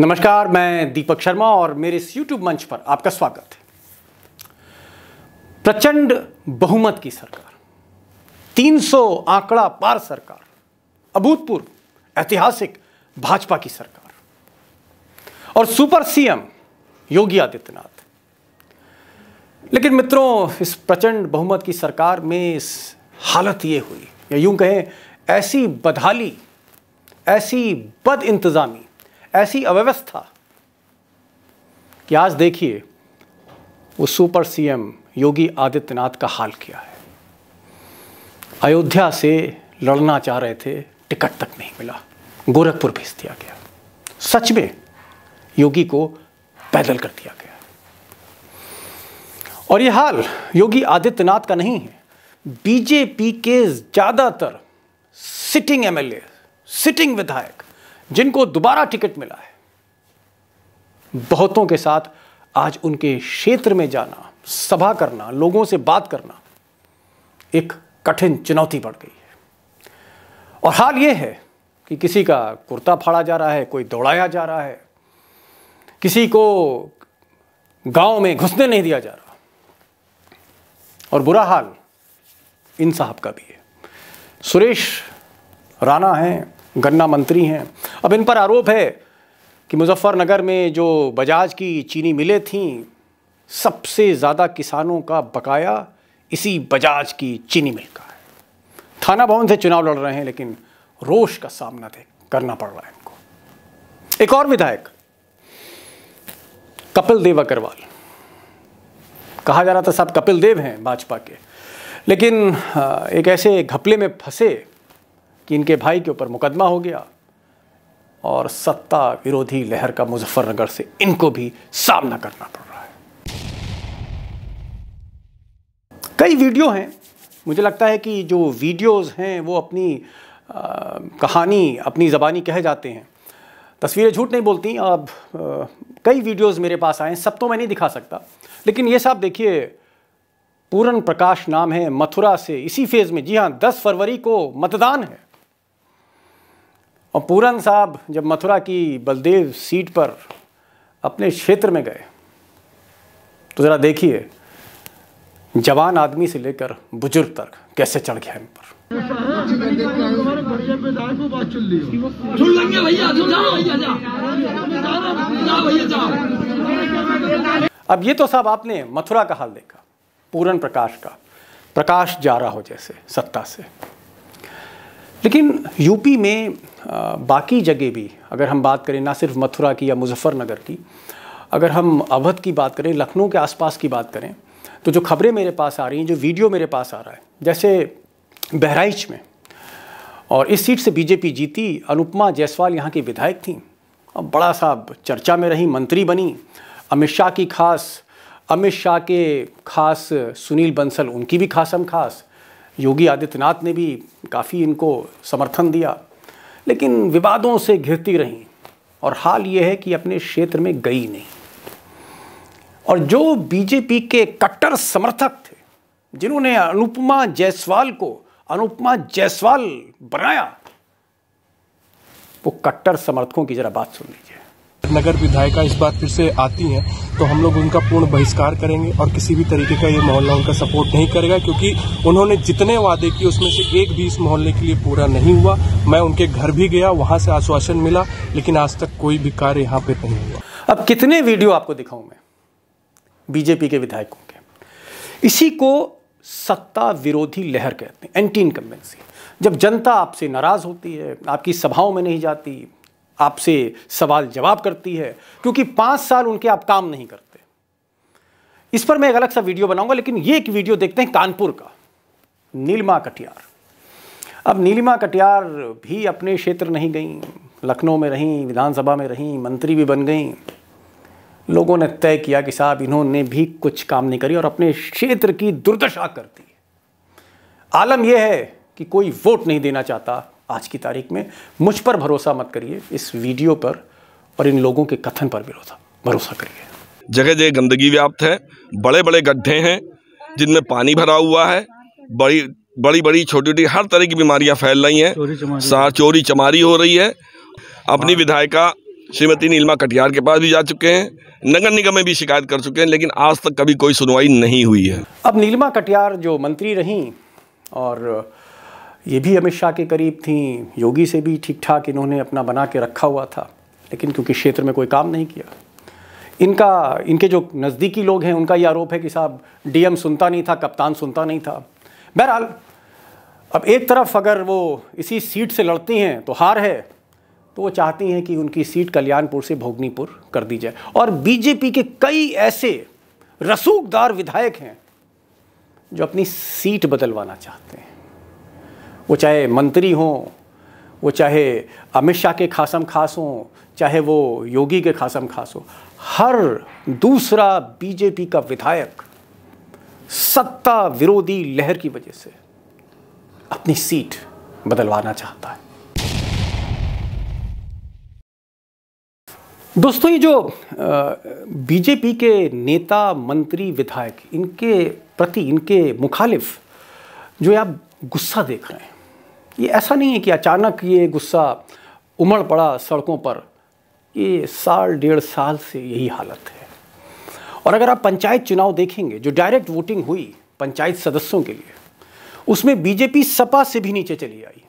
नमस्कार मैं दीपक शर्मा और मेरे इस यूट्यूब मंच पर आपका स्वागत है प्रचंड बहुमत की सरकार 300 आंकड़ा पार सरकार अभूतपूर्व ऐतिहासिक भाजपा की सरकार और सुपर सीएम योगी आदित्यनाथ लेकिन मित्रों इस प्रचंड बहुमत की सरकार में इस हालत ये हुई या यूं कहें ऐसी बदहाली ऐसी बद इंतजामी ऐसी अव्यवस्था कि आज देखिए वो सुपर सीएम योगी आदित्यनाथ का हाल क्या है अयोध्या से लड़ना चाह रहे थे टिकट तक नहीं मिला गोरखपुर भेज दिया गया सच में योगी को पैदल कर दिया गया और यह हाल योगी आदित्यनाथ का नहीं है बीजेपी के ज़्यादातर सिटिंग एमएलए सिटिंग विधायक जिनको दोबारा टिकट मिला है बहुतों के साथ आज उनके क्षेत्र में जाना सभा करना लोगों से बात करना एक कठिन चुनौती बढ़ गई है और हाल यह है कि किसी का कुर्ता फाड़ा जा रहा है कोई दौड़ाया जा रहा है किसी को गांव में घुसने नहीं दिया जा रहा और बुरा हाल इन साहब का भी है सुरेश राणा हैं गन्ना मंत्री हैं अब इन पर आरोप है कि मुजफ्फरनगर में जो बजाज की चीनी मिलें थीं सबसे ज़्यादा किसानों का बकाया इसी बजाज की चीनी मिल का है थाना भवन से चुनाव लड़ रहे हैं लेकिन रोष का सामना थे करना पड़ रहा है इनको एक और विधायक कपिल देव अग्रवाल कहा जा रहा था साहब कपिल देव हैं भाजपा के लेकिन एक ऐसे घपले में फंसे कि इनके भाई के ऊपर मुकदमा हो गया और सत्ता विरोधी लहर का मुजफ्फरनगर से इनको भी सामना करना पड़ रहा है कई वीडियो हैं मुझे लगता है कि जो वीडियोस हैं वो अपनी आ, कहानी अपनी ज़बानी कह जाते हैं तस्वीरें झूठ नहीं बोलती अब कई वीडियोस मेरे पास आए सब तो मैं नहीं दिखा सकता लेकिन ये साहब देखिए पूरन प्रकाश नाम है मथुरा से इसी फेज़ में जी हाँ दस फरवरी को मतदान है और पूरन साहब जब मथुरा की बलदेव सीट पर अपने क्षेत्र में गए तो ज़रा देखिए जवान आदमी से लेकर बुजुर्ग तक कैसे चढ़ गया इन पर अब ये तो साहब आपने मथुरा का हाल देखा पूरन प्रकाश का प्रकाश जा रहा हो जैसे सत्ता से लेकिन यूपी में बाकी जगह भी अगर हम बात करें ना सिर्फ मथुरा की या मुजफ्फरनगर की अगर हम अवध की बात करें लखनऊ के आसपास की बात करें तो जो खबरें मेरे पास आ रही हैं जो वीडियो मेरे पास आ रहा है जैसे बहराइच में और इस सीट से बीजेपी जीती अनुपमा जायसवाल यहाँ की विधायक थी अब बड़ा सा चर्चा में रही मंत्री बनी अमित शाह की खास अमित शाह के खास सुनील बंसल उनकी भी खास हम खास योगी आदित्यनाथ ने भी काफ़ी इनको समर्थन दिया लेकिन विवादों से घिरती रहीं और हाल ये है कि अपने क्षेत्र में गई नहीं और जो बीजेपी के कट्टर समर्थक थे जिन्होंने अनुपमा जायसवाल को अनुपमा जायसवाल बनाया वो कट्टर समर्थकों की ज़रा बात सुन लीजिए नगर विधायिका इस बार फिर से आती हैं तो हम लोग उनका पूर्ण बहिष्कार करेंगे और किसी भी तरीके का ये मोहल्ला उनका सपोर्ट नहीं करेगा क्योंकि उन्होंने जितने वादे किए उसमें से एक भी इस मोहल्ले के लिए पूरा नहीं हुआ मैं उनके घर भी गया वहाँ से आश्वासन मिला लेकिन आज तक कोई भी कार्य यहाँ पर नहीं हुआ अब कितने वीडियो आपको दिखाऊँ मैं बीजेपी के विधायकों के इसी को सत्ता विरोधी लहर कहते हैं एंटी इनकम्बेंसी जब जनता आपसे नाराज़ होती है आपकी सभाओं में नहीं जाती आपसे सवाल जवाब करती है क्योंकि पांच साल उनके आप काम नहीं करते इस पर मैं एक अलग सा वीडियो बनाऊंगा लेकिन ये एक वीडियो देखते हैं कानपुर का नीलिमा कटियार अब नीलिमा कटियार भी अपने क्षेत्र नहीं गई लखनऊ में रहीं विधानसभा में रहीं मंत्री भी बन गई लोगों ने तय किया कि साहब इन्होंने भी कुछ काम नहीं करी और अपने क्षेत्र की दुर्दशा कर दी आलम यह है कि कोई वोट नहीं देना चाहता आज की तारीख में मुझ पर भरोसा मत करिए इस वीडियो पर और इन लोगों के कथन पर भरोसा भरोसा करिए जगह जगह गंदगी व्याप्त है बड़े बड़े गड्ढे हैं जिनमें पानी भरा हुआ है बड़ी बड़ी बड़ी छोटी छोटी हर तरह की बीमारियां फैल रही हैं सार चोरी चमारी हो रही है अपनी हाँ। विधायिका श्रीमती नीलमा कटियार के पास भी जा चुके हैं नगर निगम में भी शिकायत कर चुके हैं लेकिन आज तक कभी कोई सुनवाई नहीं हुई है अब नीलमा कटियार जो मंत्री रहीं और ये भी अमित शाह के करीब थी योगी से भी ठीक ठाक इन्होंने अपना बना के रखा हुआ था लेकिन क्योंकि क्षेत्र में कोई काम नहीं किया इनका इनके जो नज़दीकी लोग हैं उनका ये आरोप है कि साहब डीएम सुनता नहीं था कप्तान सुनता नहीं था बहरहाल अब एक तरफ अगर वो इसी सीट से लड़ती हैं तो हार है तो वो चाहती हैं कि उनकी सीट कल्याणपुर से भोगनीपुर कर दी जाए और बीजेपी के कई ऐसे रसूखदार विधायक हैं जो अपनी सीट बदलवाना चाहते हैं वो चाहे मंत्री हों वो चाहे अमित शाह के खासम खास हों चाहे वो योगी के खासम खास हो हर दूसरा बीजेपी का विधायक सत्ता विरोधी लहर की वजह से अपनी सीट बदलवाना चाहता है दोस्तों ये जो बीजेपी के नेता मंत्री विधायक इनके प्रति इनके मुखालिफ जो आप गुस्सा देख रहे हैं ये ऐसा नहीं है कि अचानक ये गुस्सा उमड़ पड़ा सड़कों पर ये साल डेढ़ साल से यही हालत है और अगर आप पंचायत चुनाव देखेंगे जो डायरेक्ट वोटिंग हुई पंचायत सदस्यों के लिए उसमें बीजेपी सपा से भी नीचे चली आई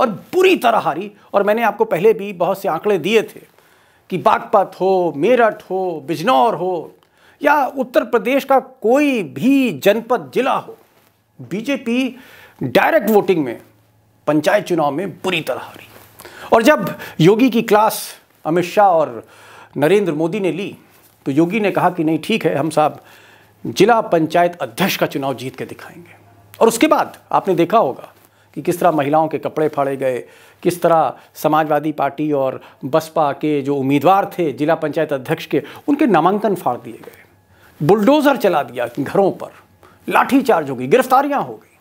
और बुरी तरह हारी और मैंने आपको पहले भी बहुत से आंकड़े दिए थे कि बागपत हो मेरठ हो बिजनौर हो या उत्तर प्रदेश का कोई भी जनपद जिला हो बीजेपी डायरेक्ट वोटिंग में पंचायत चुनाव में बुरी तरह हारी और जब योगी की क्लास अमित शाह और नरेंद्र मोदी ने ली तो योगी ने कहा कि नहीं ठीक है हम साहब जिला पंचायत अध्यक्ष का चुनाव जीत के दिखाएंगे और उसके बाद आपने देखा होगा कि किस तरह महिलाओं के कपड़े फाड़े गए किस तरह समाजवादी पार्टी और बसपा के जो उम्मीदवार थे जिला पंचायत अध्यक्ष के उनके नामांकन फाड़ दिए गए बुलडोज़र चला दिया घरों पर लाठीचार्ज हो गई गिरफ्तारियां हो गई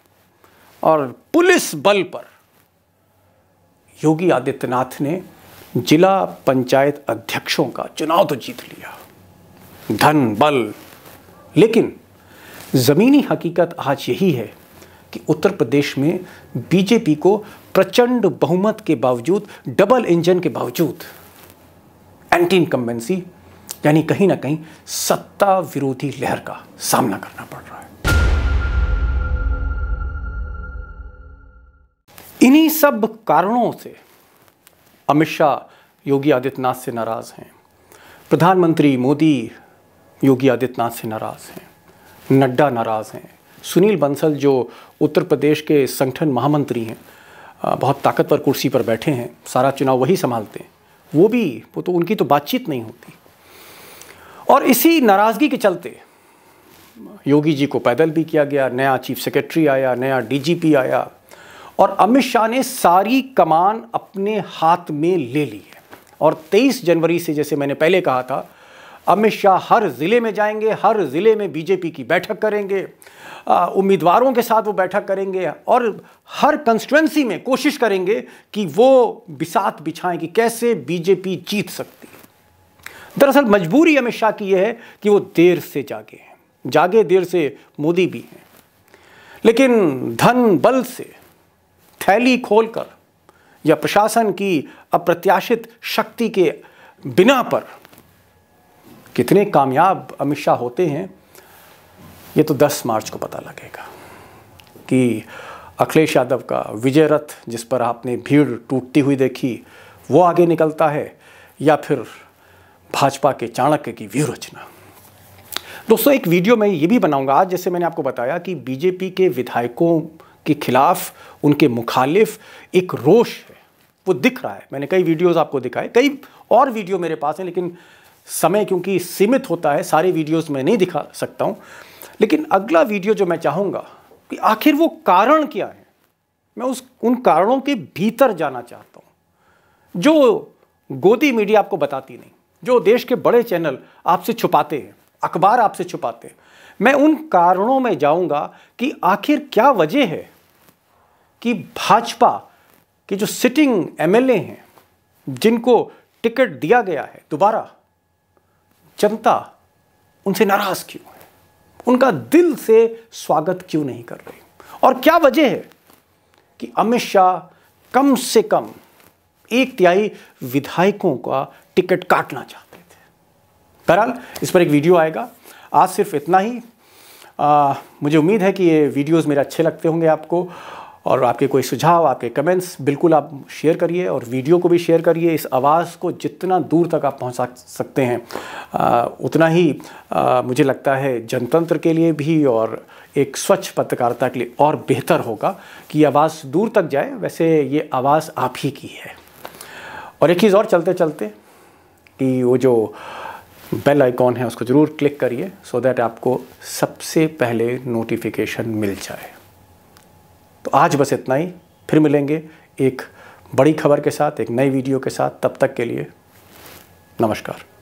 और पुलिस बल पर योगी आदित्यनाथ ने जिला पंचायत अध्यक्षों का चुनाव तो जीत लिया धन बल लेकिन ज़मीनी हकीकत आज यही है कि उत्तर प्रदेश में बीजेपी को प्रचंड बहुमत के बावजूद डबल इंजन के बावजूद एंटी इनकम्बेंसी यानी कहीं ना कहीं सत्ता विरोधी लहर का सामना करना पड़ रहा है इन्हीं सब कारणों से अमित शाह योगी आदित्यनाथ से नाराज़ हैं प्रधानमंत्री मोदी योगी आदित्यनाथ से नाराज़ हैं नड्डा नाराज़ हैं सुनील बंसल जो उत्तर प्रदेश के संगठन महामंत्री हैं बहुत ताकतवर कुर्सी पर बैठे हैं सारा चुनाव वही संभालते हैं वो भी वो तो उनकी तो बातचीत नहीं होती और इसी नाराज़गी के चलते योगी जी को पैदल भी किया गया नया चीफ सेक्रेटरी आया नया डीजीपी आया और अमित शाह ने सारी कमान अपने हाथ में ले ली है और 23 जनवरी से जैसे मैंने पहले कहा था अमित शाह हर ज़िले में जाएंगे हर ज़िले में बीजेपी की बैठक करेंगे उम्मीदवारों के साथ वो बैठक करेंगे और हर कंस्टिट्यूंसी में कोशिश करेंगे कि वो बिसात बिछाएं कि कैसे बीजेपी जीत सकती है दरअसल मजबूरी अमित शाह की यह है कि वो देर से जागे हैं जागे देर से मोदी भी हैं लेकिन धन बल से थैली खोलकर या प्रशासन की अप्रत्याशित शक्ति के बिना पर कितने कामयाब अमित शाह होते हैं ये तो 10 मार्च को पता लगेगा कि अखिलेश यादव का विजय रथ जिस पर आपने भीड़ टूटती हुई देखी वो आगे निकलता है या फिर भाजपा के चाणक्य की रचना दोस्तों एक वीडियो मैं ये भी बनाऊंगा आज जैसे मैंने आपको बताया कि बीजेपी के विधायकों के खिलाफ उनके मुखालिफ एक रोश है वो दिख रहा है मैंने कई वीडियोस आपको दिखाए कई और वीडियो मेरे पास हैं लेकिन समय क्योंकि सीमित होता है सारे वीडियोस मैं नहीं दिखा सकता हूँ लेकिन अगला वीडियो जो मैं चाहूँगा कि आखिर वो कारण क्या है मैं उस उन कारणों के भीतर जाना चाहता हूँ जो गोदी मीडिया आपको बताती नहीं जो देश के बड़े चैनल आपसे छुपाते हैं अखबार आपसे छुपाते हैं मैं उन कारणों में जाऊंगा कि आखिर क्या वजह है कि भाजपा के जो सिटिंग एमएलए हैं जिनको टिकट दिया गया है दोबारा जनता उनसे नाराज क्यों है उनका दिल से स्वागत क्यों नहीं कर रही और क्या वजह है कि अमित शाह कम से कम एक तिहाई विधायकों का टिकट काटना चाहते थे बहरहाल इस पर एक वीडियो आएगा आज सिर्फ इतना ही आ, मुझे उम्मीद है कि ये वीडियोस मेरे अच्छे लगते होंगे आपको और आपके कोई सुझाव आपके कमेंट्स बिल्कुल आप शेयर करिए और वीडियो को भी शेयर करिए इस आवाज़ को जितना दूर तक आप पहुंचा सकते हैं आ, उतना ही आ, मुझे लगता है जनतंत्र के लिए भी और एक स्वच्छ पत्रकारिता के लिए और बेहतर होगा कि आवाज़ दूर तक जाए वैसे ये आवाज़ आप ही की है और एक चीज़ और चलते चलते कि वो जो बेल आइकॉन है उसको ज़रूर क्लिक करिए सो so दैट आपको सबसे पहले नोटिफिकेशन मिल जाए आज बस इतना ही फिर मिलेंगे एक बड़ी खबर के साथ एक नई वीडियो के साथ तब तक के लिए नमस्कार